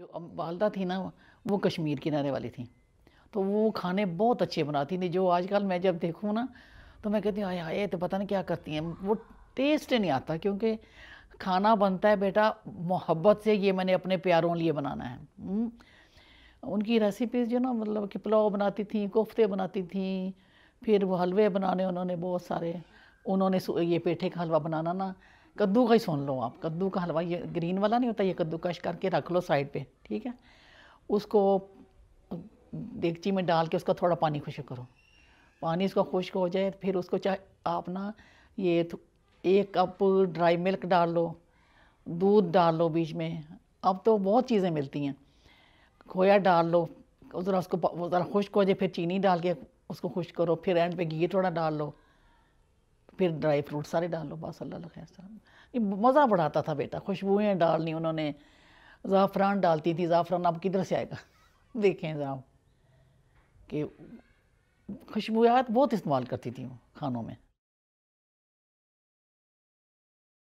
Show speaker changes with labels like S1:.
S1: जो वालदा थी ना वो कश्मीर किनारे वाली थी तो वो खाने बहुत अच्छे बनाती थी जो आजकल मैं जब देखूँ ना तो मैं कहती हूँ आए तो पता नहीं क्या करती हैं वो टेस्ट नहीं आता क्योंकि खाना बनता है बेटा मोहब्बत से ये मैंने अपने प्यारों लिए बनाना है हम्म। उनकी रेसिपीज़ जो ना मतलब कि पुलाव बनाती थी कोफ्ते बनाती थी फिर वो हलवे बनाने उन्होंने बहुत सारे उन्होंने ये पेठे का हलवा बनाना ना कद्दू का ही सुन लो आप कद्दू का हलवा ये ग्रीन वाला नहीं होता ये कद्दू करके रख लो साइड पे ठीक है उसको देगची में डाल के उसका थोड़ा पानी खुश्क करो पानी उसका खुश्क हो जाए फिर उसको चाहे आप ना ये एक कप ड्राई मिल्क डाल लो दूध डाल लो बीच में अब तो बहुत चीज़ें मिलती हैं खोया डाल लो ज़रा उसको ज़रा खुश्क हो जाए फिर चीनी डाल के उसको खुश करो फिर एंड पे घी थोड़ा डाल लो फिर ड्राई फ्रूट सारे डालो बस अल्लाह ये मज़ा बढ़ाता था बेटा खुशबुएँ डालनी उन्होंने ज़ाफ़रान डालती थी ज़ाफ़रान अब किधर से आएगा देखें ज़रा कि खुशबूयात बहुत इस्तेमाल करती थी वो खानों में